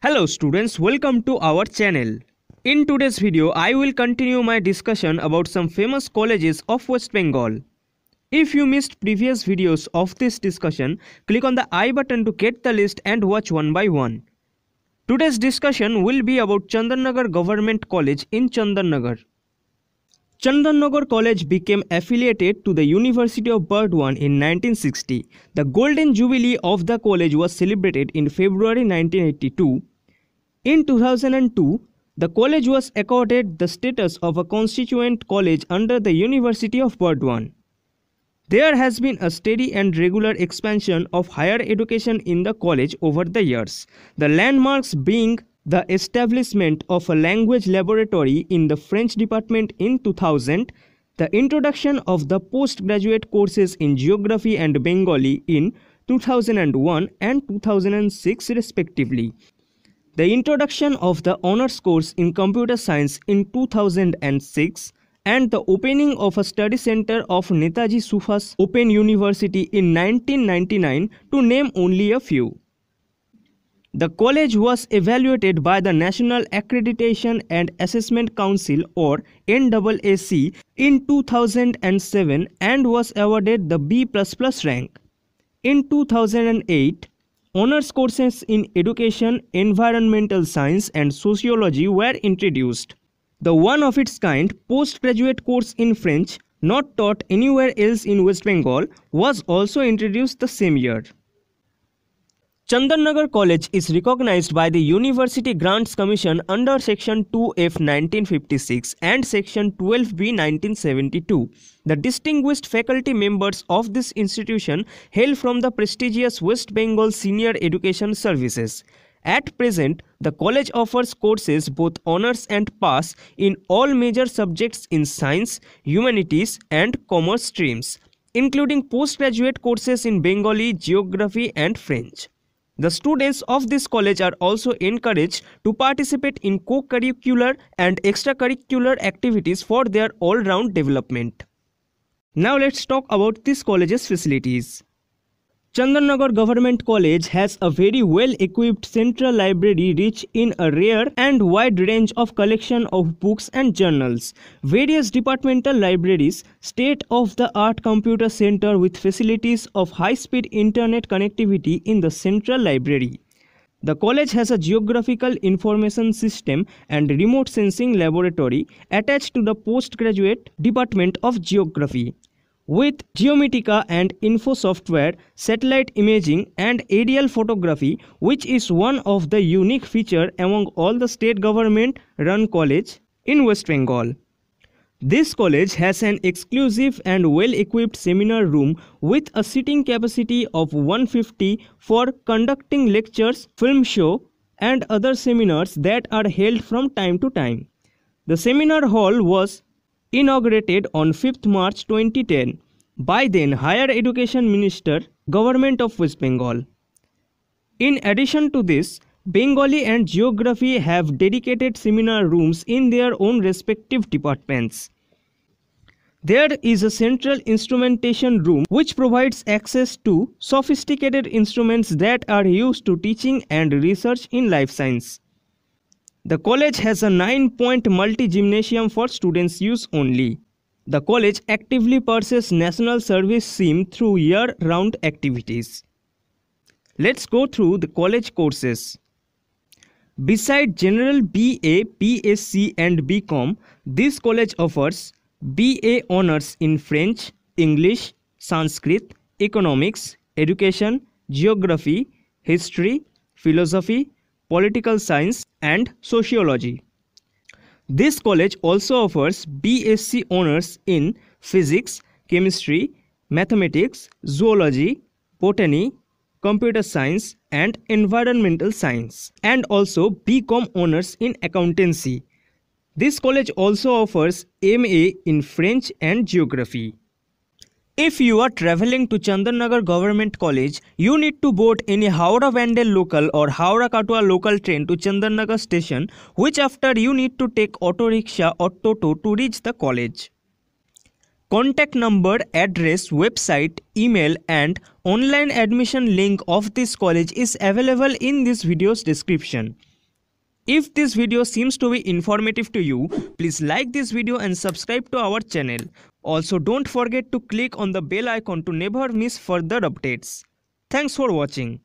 Hello students, welcome to our channel. In today's video, I will continue my discussion about some famous colleges of West Bengal. If you missed previous videos of this discussion, click on the I button to get the list and watch one by one. Today's discussion will be about Chandanagar Government College in Chandanagar. Chandannagar College became affiliated to the University of Burdwan in 1960. The golden jubilee of the college was celebrated in February 1982. In 2002, the college was accorded the status of a constituent college under the University of Burdwan. There has been a steady and regular expansion of higher education in the college over the years, the landmarks being the establishment of a language laboratory in the French department in 2000, the introduction of the postgraduate courses in geography and Bengali in 2001 and 2006 respectively. The introduction of the honors course in computer science in 2006 and the opening of a study center of Netaji Sufas Open University in 1999 to name only a few. The college was evaluated by the National Accreditation and Assessment Council or NAAC in 2007 and was awarded the B++ rank. In 2008, honors courses in education, environmental science and sociology were introduced. The one of its kind postgraduate course in French, not taught anywhere else in West Bengal, was also introduced the same year. Chandanagar College is recognized by the University Grants Commission under Section 2F 1956 and Section 12B 1972. The distinguished faculty members of this institution hail from the prestigious West Bengal Senior Education Services. At present, the college offers courses both honors and pass in all major subjects in science, humanities, and commerce streams, including postgraduate courses in Bengali, geography, and French. The students of this college are also encouraged to participate in co-curricular and extracurricular activities for their all-round development. Now let's talk about this college's facilities. Chandanagar Government College has a very well-equipped central library rich in a rare and wide range of collection of books and journals. Various departmental libraries, state-of-the-art computer center with facilities of high-speed internet connectivity in the central library. The college has a geographical information system and remote sensing laboratory attached to the postgraduate department of geography. With Geometica and Info software, satellite imaging and aerial photography, which is one of the unique feature among all the state government run college in West Bengal. This college has an exclusive and well-equipped seminar room with a seating capacity of 150 for conducting lectures, film show and other seminars that are held from time to time. The seminar hall was inaugurated on 5th March 2010 by then Higher Education Minister, Government of West Bengal. In addition to this, Bengali and Geography have dedicated seminar rooms in their own respective departments. There is a central instrumentation room which provides access to sophisticated instruments that are used to teaching and research in life science. The college has a 9-point multi-gymnasium for students' use only. The college actively pursues national service SIM through year-round activities. Let's go through the college courses. Beside general BA, PSC, and BCom, this college offers BA honors in French, English, Sanskrit, Economics, Education, Geography, History, Philosophy, political science and sociology. This college also offers BSc honors in physics, chemistry, mathematics, zoology, botany, computer science and environmental science and also BCom honors in accountancy. This college also offers MA in French and geography. If you are traveling to Chandanagar Government College, you need to board any Howrah Vandel local or Howrah Katwa local train to Chandanagar station, which after you need to take auto rickshaw or toto to reach the college. Contact number, address, website, email and online admission link of this college is available in this video's description. If this video seems to be informative to you, please like this video and subscribe to our channel. Also don't forget to click on the bell icon to never miss further updates. Thanks for watching.